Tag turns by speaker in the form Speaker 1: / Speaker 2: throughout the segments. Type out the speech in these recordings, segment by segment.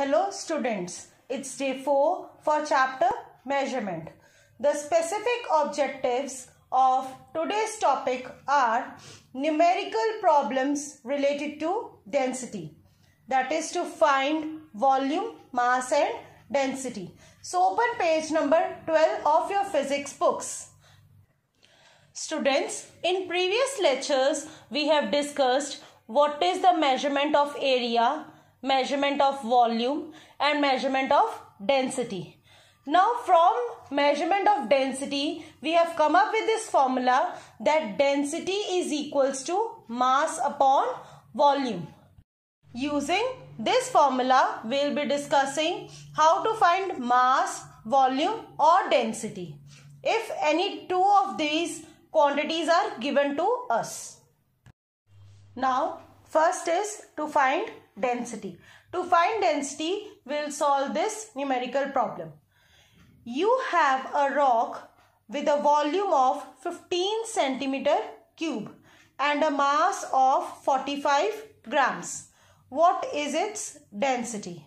Speaker 1: Hello students, it's day 4 for chapter measurement. The specific objectives of today's topic are numerical problems related to density. That is to find volume, mass and density. So open page number 12 of your physics books. Students, in previous lectures we have discussed what is the measurement of area, measurement of volume and measurement of density. Now from measurement of density, we have come up with this formula that density is equals to mass upon volume. Using this formula, we will be discussing how to find mass, volume or density if any two of these quantities are given to us. Now First is to find density. To find density, we'll solve this numerical problem. You have a rock with a volume of 15 centimeter cube and a mass of 45 grams. What is its density?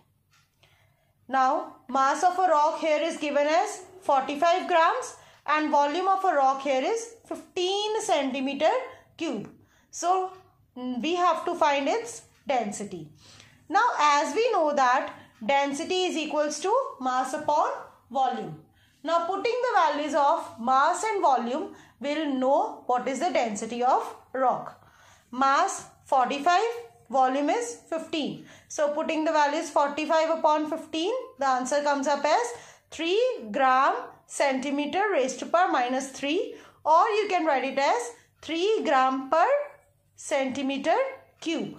Speaker 1: Now, mass of a rock here is given as 45 grams and volume of a rock here is 15 centimeter cube. So, Mm. we have to find its density. Now as we know that density is equals to mass upon volume. Now putting the values of mass and volume will know what is the density of rock. Mass 45, volume is 15. So putting the values 45 upon 15, the answer comes up as 3 gram centimeter raised to power minus 3 or you can write it as 3 gram per centimeter cube.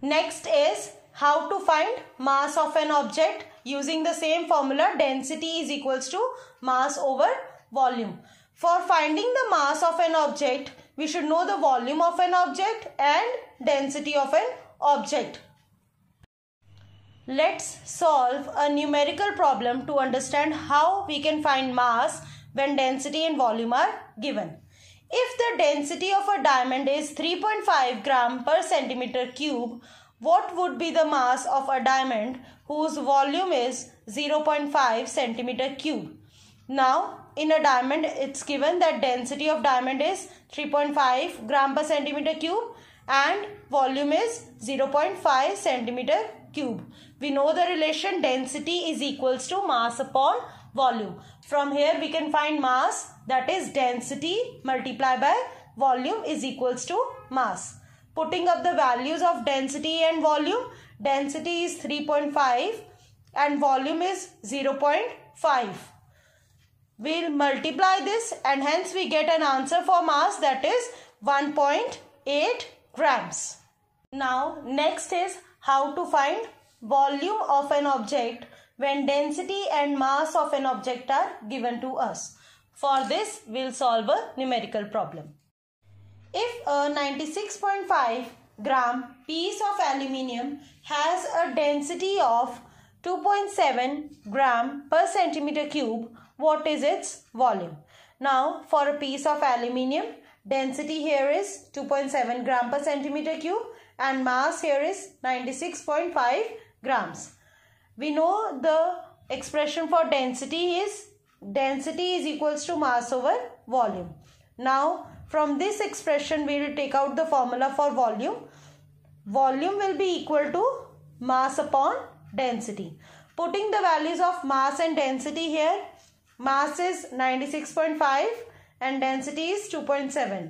Speaker 1: Next is how to find mass of an object using the same formula density is equals to mass over volume. For finding the mass of an object, we should know the volume of an object and density of an object. Let's solve a numerical problem to understand how we can find mass when density and volume are given. If the density of a diamond is 3.5 gram per centimeter cube, what would be the mass of a diamond whose volume is 0.5 centimeter cube? Now, in a diamond, it's given that density of diamond is 3.5 gram per centimeter cube and volume is 0.5 centimeter cube. We know the relation density is equals to mass upon volume. From here we can find mass that is density multiplied by volume is equals to mass. Putting up the values of density and volume. Density is 3.5 and volume is 0.5. We'll multiply this and hence we get an answer for mass that is 1.8 grams. Now next is how to find volume of an object when density and mass of an object are given to us. For this, we'll solve a numerical problem. If a 96.5 gram piece of aluminium has a density of 2.7 gram per centimeter cube, what is its volume? Now, for a piece of aluminium, density here is 2.7 gram per centimeter cube and mass here is 96.5 grams we know the expression for density is density is equals to mass over volume now from this expression we will take out the formula for volume volume will be equal to mass upon density putting the values of mass and density here mass is 96.5 and density is 2.7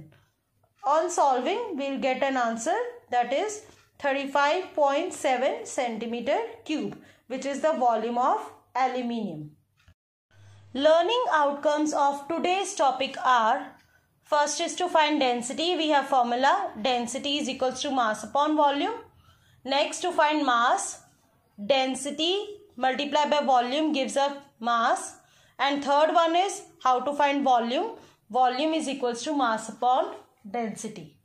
Speaker 1: on solving we'll get an answer that is 35.7 centimeter cube which is the volume of aluminium. Learning outcomes of today's topic are First is to find density. We have formula density is equals to mass upon volume. Next to find mass, density multiplied by volume gives us mass. And third one is how to find volume. Volume is equals to mass upon density.